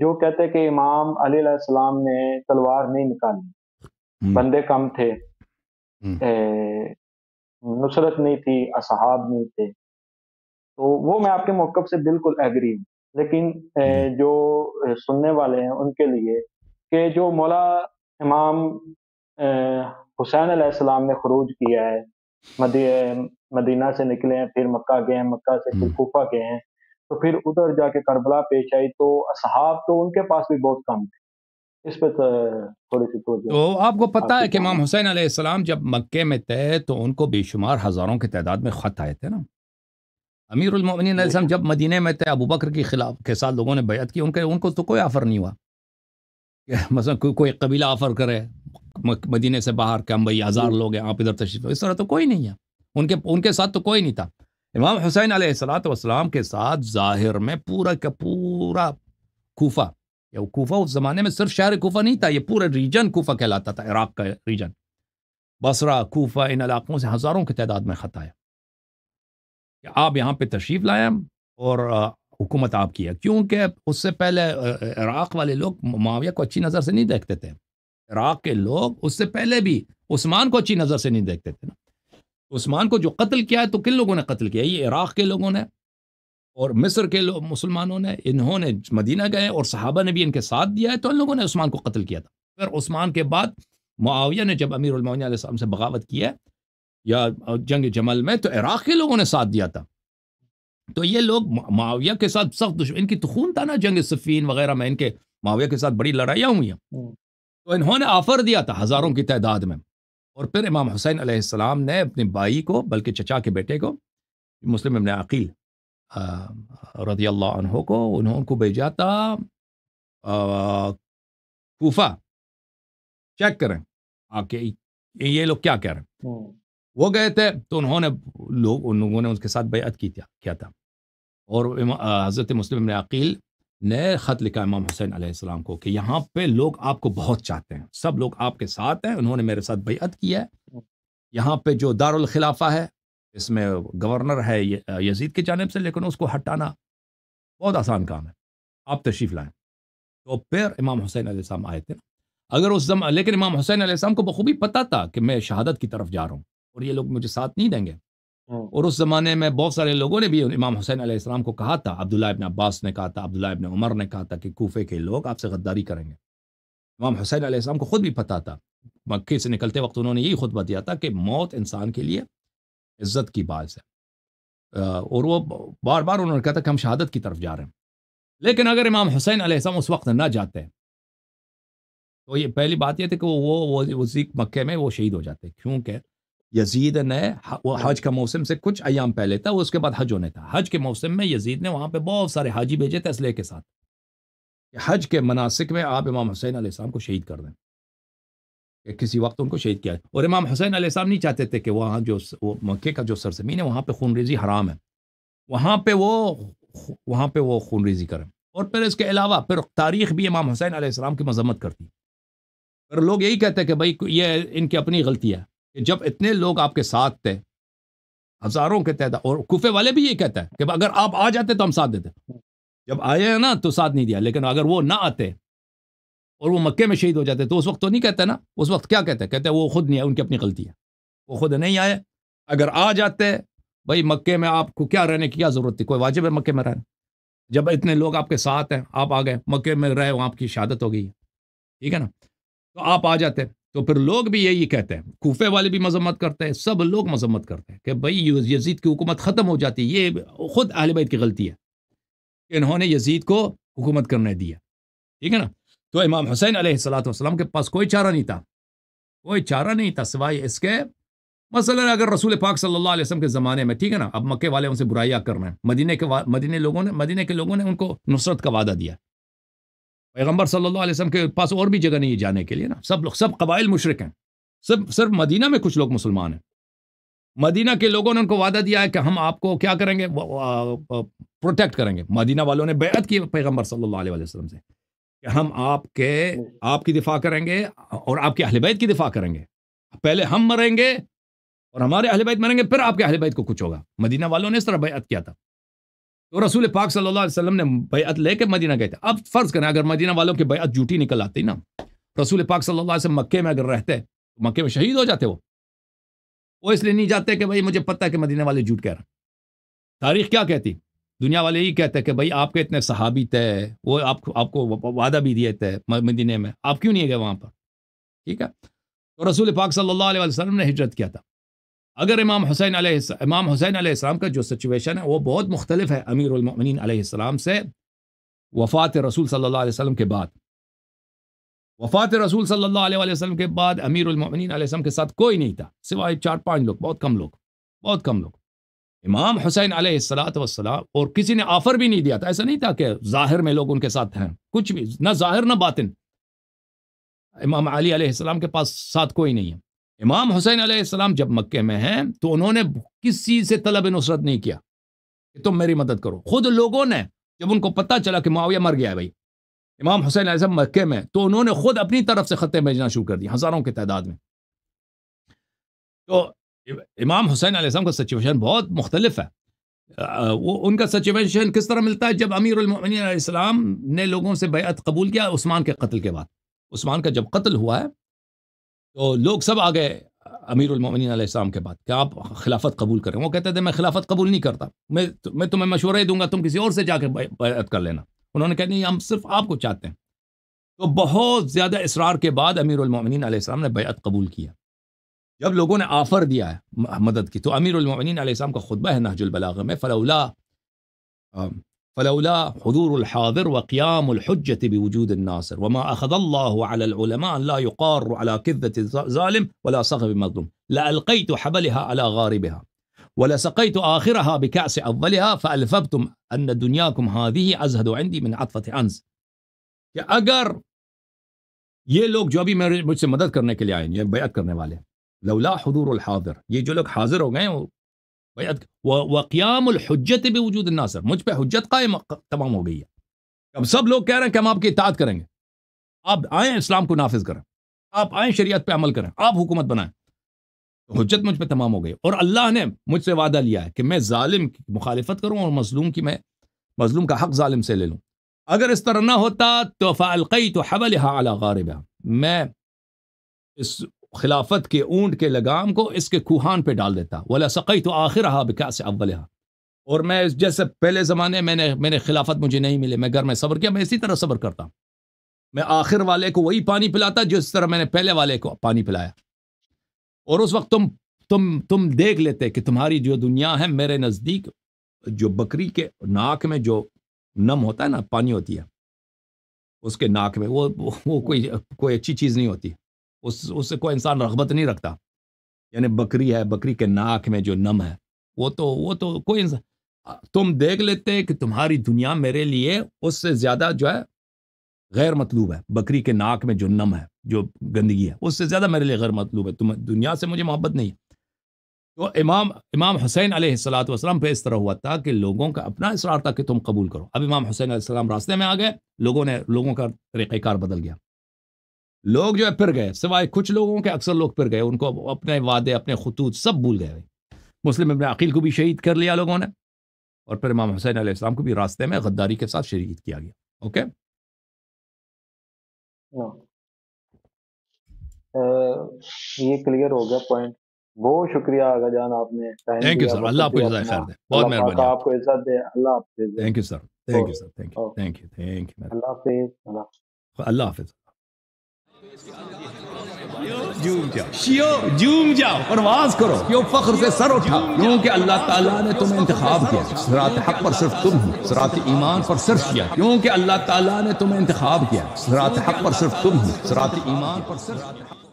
जो कहते हैं कि इमाम अलीसलाम ने तलवार नहीं निकाली हम्म। बंदे कम थे हम्म। नुसरत नहीं थी असहाब नहीं थे तो वो मैं आपके मौकब से बिल्कुल एग्री हूँ लेकिन ए, हम्म। जो सुनने वाले हैं उनके लिए कि जो मौला इमाम हुसैन आसमाम ने खरूज किया है मदी, मदीना से निकले हैं फिर मक्का गए हैं मक्का से फिर कोफा गए हैं तो फिर उधर जाके करबला पेश आई तो असहाब तो उनके पास भी बहुत कम थे इस पर थोड़ी सी तो आपको पता हाँ, है कि इमाम हुसैन आसमाम जब मक्के में थे तो उनको बेशुमार हज़ारों की तादाद में ख़त आए थे ना अमीरमिन जब मदीने में थे अबू बकर के खिलाफ के साथ लोगों ने बैत की उनके उनको तो कोई ऑफ़र नहीं हुआ मतलब को, कोई कबीला ऑफ़र करे मदीने से बाहर के हम भाई हज़ार लोग हैं आप इधर तशरीफ इस तरह तो कोई नहीं है उनके उनके साथ तो कोई नहीं था इमाम हुसैन सलाम के साथ ज़ाहिर में पूरा का पूरा कोफा या कोफा उस ज़माने में सिर्फ शहर कोफा नहीं था ये पूरा रीजन कोफा कहलाता था इराक़ का रीजन बसरा कोफा इन इलाक़ों से हज़ारों की तादाद में ख़त आया कि आप यहाँ पे तशरीफ़ लाए और हुकूमत आप है क्योंकि उससे पहले इराक़ वाले लोग माविया को अच्छी नज़र से नहीं देखते थे इराक़ के लोग उससे पहले भी उस्मान को अच्छी नज़र से नहीं देखते थे ना उस्मान को जो कत्ल किया है तो किन लोगों ने कत्ल किया ये इराक़ के लोगों ने और मिस्र के लोग मुसलमानों ने इन्होंने मदीना गए और सहाबा ने भी इनके साथ दिया है तो इन लोगों ने उस्मान को कत्ल किया था फिर उस्मान के बाद मुआविया ने जब अमीर उलमिया से बगावत किया या जंग जमल में तो इराक़ के लोगों ने साथ दिया था तो ये लोग माविया के साथ सख्त दुश्मन इनकी तो खून था ना जंग सफ़ीन वगैरह में इनके माविया के साथ बड़ी लड़ाइयाँ हुई हैं हम्म। तो इन्होंने ऑफर दिया था हज़ारों की तादाद में और फिर इमाम हुसैन आसमाम ने अपने भाई को बल्कि चचा के बेटे को मुस्लिम इमन अकील रजियाल्ला को उन्होंने भेजा था कोफा चेक करें आके ये लोग क्या कह रहे हैं हम्म। वो गए थे तो उन्होंने लोग उन लोगों ने उनके साथ बेअत की था क्या था और हज़रत मुस्लिम इबन अकील नए खत लिखा इमाम हुसैन आसमाम को कि यहाँ पे लोग आपको बहुत चाहते हैं सब लोग आपके साथ हैं उन्होंने मेरे साथ बेअत किया है यहाँ पे जो दारखिलाफा है इसमें गवर्नर है यजीद की जानब से लेकिन उसको हटाना बहुत आसान काम है आप तशरीफ लाएँ तो फिर इमाम हुसैन आसमाम आए थे अगर उस जमा लेकिन इमाम हुसैन आसमाम को बखूबी पता था कि मैं शहादत की तरफ जा रहा हूँ और ये लोग मुझे साथ नहीं देंगे हाँ। और उस ज़माने में बहुत सारे लोगों ने भी इमाम हुसैन आसमाम को कहा था अब्दुल्ला इबन अब्बास ने कहा था अब्दुल्ला इबन उमर ने कहा था कि कोफे के लोग आपसे गद्दारी करेंगे इमाम हुसैन आसमाम को खुद भी पता था मक्के से निकलते वक्त उन्होंने यही खुद दिया था कि मौत इंसान के लिए इज्जत की बात है और वो बार बार उन्होंने कहा था कि हम शहादत की तरफ जा रहे हैं लेकिन अगर इमाम हुसैन आसमाम उस वक्त ना जाते तो ये पहली बात यह थी कि वो वो उसी मक्के में वो शहीद हो जाते क्योंकि यजीद ने वो हाँ हज का मौसम से कुछ अयाम पहले था उसके बाद हज होने था हज के मौसम में यजीद ने वहाँ पे बहुत सारे हाजी भेजे थे असले के साथ हज के मनासिक में आप इमाम हुसैन आसमाम को शहीद कर दें कि किसी वक्त उनको शहीद किया और इमाम हुसैन आसमाम नहीं चाहते थे कि वहाँ जो वो मक्के का जो सरजमीन है वहाँ पर खून रेजी हराम है वहाँ पर वो वहाँ पर वो खून रेजी करें और फिर इसके अलावा फिर तारीख भी इमाम हुसैन आसमाम की मजम्मत करती फिर लोग यही कहते हैं कि भाई ये इनकी अपनी गलती है कि जब इतने लोग आपके साथ थे हजारों के तहत और कुफे वाले भी ये कहते हैं कि अगर आप आ जाते तो हम साथ देते जब आए हैं ना तो साथ नहीं दिया लेकिन अगर वो ना आते और वो मक्के में शहीद हो जाते तो उस वक्त तो नहीं कहते ना उस वक्त क्या कहते कहते वो खुद नहीं आए उनकी अपनी गलती है वो खुद नहीं आए अगर आ जाते भाई मक्के में आपको क्या रहने की क्या ज़रूरत थी कोई वाजिब है मक्के में रहने जब इतने लोग आपके साथ हैं आप आ गए मक्के में रहे वहाँ आपकी शहादत हो गई ठीक है ना तो आप आ जाते तो फिर लोग भी यही कहते हैं कोफे वाले भी मजम्मत करते हैं सब लोग मजम्मत करते हैं कि भाई यजीद की हुकूमत ख़त्म हो जाती है ये खुद अहल की गलती है कि इन्होंने यजीद को हुकूमत करने दिया ठीक है ना तो इमाम हुसैन सलाम के पास कोई चारा नहीं था कोई चारा नहीं था सिवाय इसके मसलन अगर रसूल पाक सल्लल्लाहु अलैहि वसल्लम के ज़माने में ठीक है ना अब मक्के वाले उनसे बुराइयाँ कर रहे हैं मदीने के मदीने लोगों ने मदीने के लोगों ने उनको नुसरत का वादा दिया पैगम्बर सल्ला वसम के पास और भी जगह नहीं है जाने के लिए ना सब लोग सब कबाइल मुशरक हैं सब सिर्फ मदीना में कुछ लोग मुसलमान हैं मदीना के लोगों ने उनको वादा दिया है कि हम आपको क्या करेंगे प्रोटेक्ट करेंगे मदीना वालों ने बेहद की पैगम्बर सल्ला वसलम से कि हम आपके आपकी दिफा करेंगे और आपके अहलबैत की दिफा करेंगे पहले हम मरेंगे और हमारे अहलबैत मरेंगे फिर आपके अहलबैत को कुछ होगा मदीना वालों ने इस तरह बेहद किया था तो रसूल पाक सल्लल्लाहु अलैहि वसल्लम ने बैत लेकर मदीना गए थे अब फ़र्ज़ करें अगर मदीना वालों की बैत झूठी निकल आती ना रसूल पाक सल्लल्लाहु अलैहि वसल्लम मक्के में अगर रहते तो मक्के में शहीद हो जाते वो वो इसलिए नहीं जाते कि भाई मुझे पता है कि मदीना वाले झूठ कह रहे तारीख क्या कहती दुनिया वाले यही कहते हैं कि भाई आपके इतने सहाबी थे वो आप, आपको वादा भी दिए थे मदीने में आप क्यों नहीं गए वहाँ पर ठीक है तो रसूल पाक सल्लल्लाहु अलैहि वसल्लम ने हिजरत किया था अगर इमाम हुसैन इमाम हुसैन आसमाम का जो सिचुएशन है वो बहुत मुख्तलिफ है अमीरमिन उलमिन से वफ़ात रसूल सल्ला वसम के बाद वफ़ात रसूल सल्ला वसम के बाद अमीरमिन आसम के साथ कोई नहीं था सिवाए चार पाँच लोग बहुत कम लोग बहुत कम लोग इमाम हुसैन आसलातम और किसी ने ऑफ़र भी नहीं दिया था ऐसा नहीं था कि ज़ाहिर में लोग उनके साथ हैं कुछ भी ना ज़ाहिर ना बातिन इमाम अली आसमाम के पास साथ कोई नहीं है इमाम हुसैन आसमाम जब मक्के में हैं तो उन्होंने किसी से तलब नुसरत नहीं किया कि तुम मेरी मदद करो खुद लोगों ने जब उनको पता चला कि माविया मर गया है भाई इमाम हुसैन आजम मक्के में तो उन्होंने खुद अपनी तरफ से ख़तें भेजना शुरू कर दिए हज़ारों की तादाद में तो इमाम हुसैन आसम का सचुएशन बहुत मुख्तलिफ है वो उनका सचुएशन किस तरह मिलता है जब उमिन ने लोगों से बैत कबूल किया उस्मान के कत्ल के बाद उस्मान का जब कत्ल हुआ है तो लोग सब आ गए अमीर उलमिन के बाद क्या आप खिलाफत कबूल करें वो कहते थे मैं खिलाफत कबूल नहीं करता मैं तो, मैं तुम्हें मशवरा ही दूंगा तुम किसी और से जाकर बैत कर लेना उन्होंने कहा नहीं हम सिर्फ आपको चाहते हैं तो बहुत ज़्यादा इसरार के बाद अमीर उलमिन ने बैत कबूल किया जब लोगों ने आफ़र दिया है मदद की तो अमीर उलमिन का खुतबा है नहजुलबलाग में फ़लाउला فلولا حضور الحاضر وقيام الحجة بوجود الناصر وما أخذ الله على العلماء لا يقار على كذة الظالم ولا صغب مظلوم لألقيت حبلها على غاربها ولسقيت آخرها بكأس أفضلها فألفبتم أن دنياكم هذه أزهد عندي من عطفة أنز कि یہ لوگ جو ابھی अभी مجھ سے مدد کرنے کے लिए आए हैं या बैत करने वाले हैं حضور الحاضر یہ جو لوگ حاضر ہو گئے ہیں वक्याम हजत ना नासर मुझ पर हजत कायम तमाम हो गई है अब सब लोग कह रहे हैं कि हम आपकी इतात करेंगे आप आए इस्लाम को नाफिज करें आप आए शरीत पर अमल करें आप हुकूमत बनाएं तो हजत मुझ पर तमाम हो गई और अल्लाह ने मुझसे वादा लिया है कि मैं ालिम की मुखालफत करूँ और मजलूम की मैं मजलूम का हक ालिम से ले लूँ अगर इस तरह ना होता तो फ़ालकई तो हबल हाला गारब मैं इस खिलाफत के ऊंट के लगाम को इसके कुहान पे डाल देता वाला सकई तो आखिर हा बिका से अव्वलहा और मैं जैसे पहले ज़माने मैंने मैंने खिलाफत मुझे नहीं मिले मैं घर में सब्र किया मैं इसी तरह सब्र करता मैं आखिर वाले को वही पानी पिलाता जिस तरह मैंने पहले वाले को पानी पिलाया और उस वक्त तुम तुम तुम देख लेते कि तुम्हारी जो दुनिया है मेरे नज़दीक जो बकरी के नाक में जो नम होता है ना पानी होती है उसके नाक में वो वो कोई कोई अच्छी चीज़ नहीं होती उस उससे कोई इंसान रगबत नहीं रखता यानी बकरी है बकरी के नाक में जो नम है वो तो वो तो कोई इंसान तुम देख लेते कि तुम्हारी दुनिया मेरे लिए उससे ज़्यादा जो है गैर मतलूब है बकरी के नाक में जो नम है जो गंदगी है उससे ज़्यादा मेरे लिए गैर मतलूब है तुम दुनिया से मुझे मोहब्बत नहीं है तो इमाम इमाम हुसैन सलात पे इस तरह हुआ था कि लोगों का अपना इसरार था कि तुम कबूल करो अब इमाम हुसैन रास्ते में आ गए लोगों ने लोगों का तरीक़ार बदल गया लोग जो है फिर गए सिवाय कुछ लोगों के अक्सर लोग फिर गए उनको अपने वादे अपने खतूत सब भूल गए मुस्लिम अपने अकील को भी शहीद कर लिया लोगों ने और फिर इमाम हुसैन आसमाम को भी रास्ते में गद्दारी के साथ शहीद किया गया ओके हाँ। ये क्लियर हो गया पॉइंट बहुत शुक्रिया आगा जान आपने थैंक यू सर अल्लाह आपको इजाज़त दे बहुत मेहरबानी आपको इजाज़त दे अल्लाह हाफिज़ thank you sir thank you sir thank you thank you thank you अल्लाह हाफिज़ अल्लाह हाफिज़ जूम जाओ शियो जूम जाओ परवाज करो क्यों फख्र से सर उठा क्योंकि अल्लाह ताला ने तुम्हें इंतखाब किया सरात हक पर सिर्फ तुम हो सरात ईमान पर सिर्फ किया क्योंकि अल्लाह ताला ने तुम्हें इंतखाब किया सरात हक पर सिर्फ तुम हो सरात ईमान पर सिर्फ